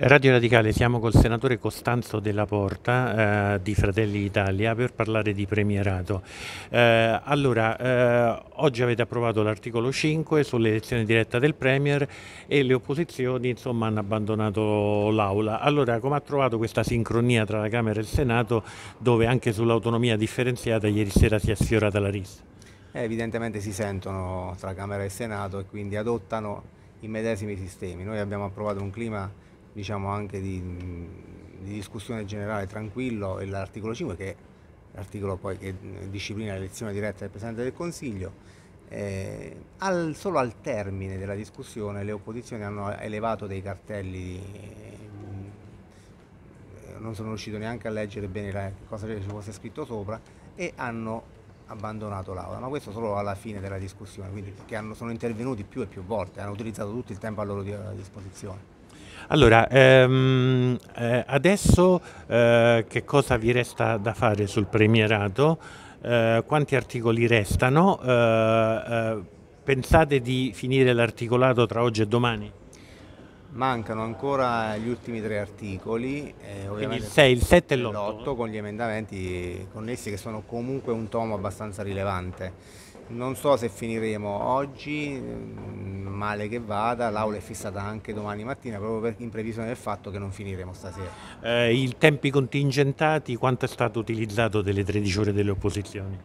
Radio Radicale, siamo col senatore Costanzo della Porta eh, di Fratelli Italia per parlare di premierato. Eh, allora, eh, oggi avete approvato l'articolo 5 sull'elezione diretta del Premier e le opposizioni insomma, hanno abbandonato l'Aula. Allora, come ha trovato questa sincronia tra la Camera e il Senato dove anche sull'autonomia differenziata ieri sera si è sfiorata la rissa? Eh, evidentemente si sentono tra Camera e Senato e quindi adottano i medesimi sistemi. Noi abbiamo approvato un clima diciamo anche di, di discussione generale tranquillo e l'articolo 5 che è l'articolo poi che eh, disciplina l'elezione diretta del Presidente del Consiglio. Eh, al, solo al termine della discussione le opposizioni hanno elevato dei cartelli, eh, non sono riuscito neanche a leggere bene la, cosa ci fosse scritto sopra e hanno abbandonato l'aula, ma questo solo alla fine della discussione, quindi perché hanno, sono intervenuti più e più volte, hanno utilizzato tutto il tempo a loro disposizione. Allora, ehm, eh, adesso eh, che cosa vi resta da fare sul premierato? Eh, quanti articoli restano? Eh, eh, pensate di finire l'articolato tra oggi e domani? Mancano ancora gli ultimi tre articoli, eh, il 6, il 7 e l'8, con gli emendamenti connessi che sono comunque un tomo abbastanza rilevante non so se finiremo oggi, mm, male che vada, l'aula è fissata anche domani mattina proprio per, in previsione del fatto che non finiremo stasera. Eh, I tempi contingentati, quanto è stato utilizzato delle 13 ore delle opposizioni?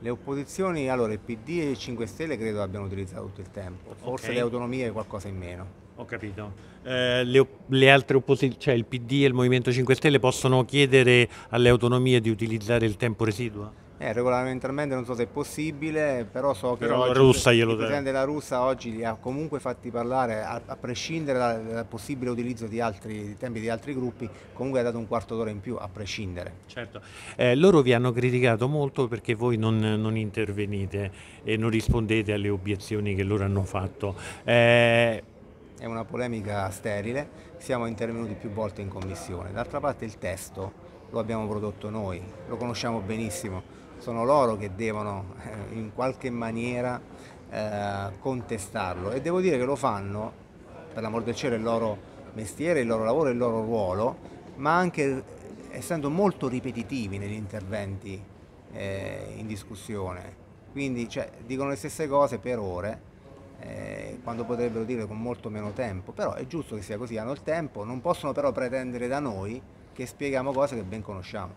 Le opposizioni, allora il PD e il 5 Stelle credo abbiano utilizzato tutto il tempo, forse okay. le autonomie qualcosa in meno. Ho capito. Eh, le, le, altre opposizioni, cioè il PD e il Movimento 5 Stelle possono chiedere alle autonomie di utilizzare il tempo residuo? Eh, regolamentarmente non so se è possibile, però so che però oggi, Russa il Presidente della Russia oggi li ha comunque fatti parlare, a, a prescindere dal, dal, possibile utilizzo di altri di tempi di altri gruppi, comunque ha dato un quarto d'ora in più, a prescindere. Certo, eh, loro vi hanno criticato molto perché voi non, non, intervenite e non rispondete alle obiezioni che loro hanno fatto. Eh... È una polemica sterile, siamo intervenuti più volte in commissione. D'altra parte il testo lo abbiamo prodotto noi, lo conosciamo benissimo sono loro che devono eh, in qualche maniera eh, contestarlo e devo dire che lo fanno, per l'amor del cielo, il loro mestiere, il loro lavoro, il loro ruolo, ma anche eh, essendo molto ripetitivi negli interventi eh, in discussione. Quindi cioè, dicono le stesse cose per ore quando potrebbero dire con molto meno tempo, però è giusto che sia così, hanno il tempo, non possono però pretendere da noi che spieghiamo cose che ben conosciamo.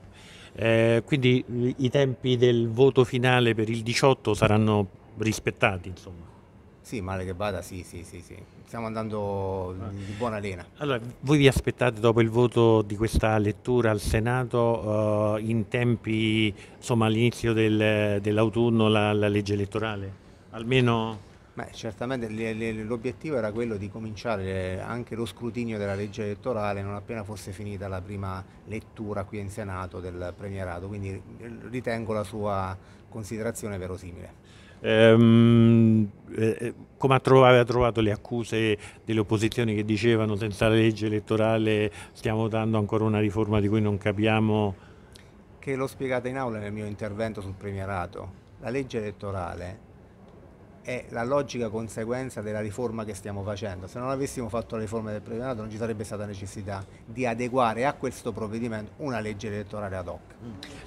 Eh, quindi i tempi del voto finale per il 18 saranno rispettati, insomma. Sì, male che vada, sì, sì, sì, sì. Stiamo andando di buona lena. Allora, voi vi aspettate dopo il voto di questa lettura al Senato uh, in tempi, insomma, all'inizio del, dell'autunno la, la legge elettorale? Almeno Beh, certamente l'obiettivo era quello di cominciare anche lo scrutinio della legge elettorale non appena fosse finita la prima lettura qui in Senato del premierato, quindi ritengo la sua considerazione verosimile. Ehm, eh, eh come aveva trovato le accuse delle opposizioni che dicevano senza la legge elettorale stiamo dando ancora una riforma di cui non capiamo? Che l'ho spiegata in aula nel mio intervento sul premierato. La legge elettorale è la logica conseguenza della riforma che stiamo facendo. Se non avessimo fatto la riforma del premierato non ci sarebbe stata necessità di adeguare a questo provvedimento una legge elettorale ad hoc.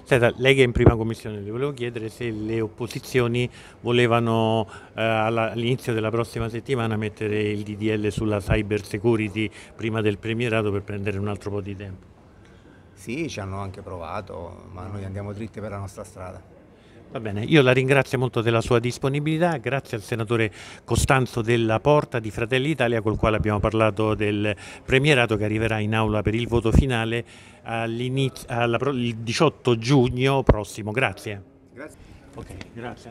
Senta, lei che è in prima commissione, le volevo chiedere se le opposizioni volevano eh, all'inizio della prossima settimana mettere il DDL sulla cyber security prima del premierato per prendere un altro po' di tempo. Sì, ci hanno anche provato, ma noi andiamo dritti per la nostra strada. Va bene, io la ringrazio molto della sua disponibilità, grazie al senatore Costanzo della Porta di Fratelli Italia col quale abbiamo parlato del premierato che arriverà in aula per il voto finale il 18 giugno prossimo. Grazie. Grazie. Okay, grazie.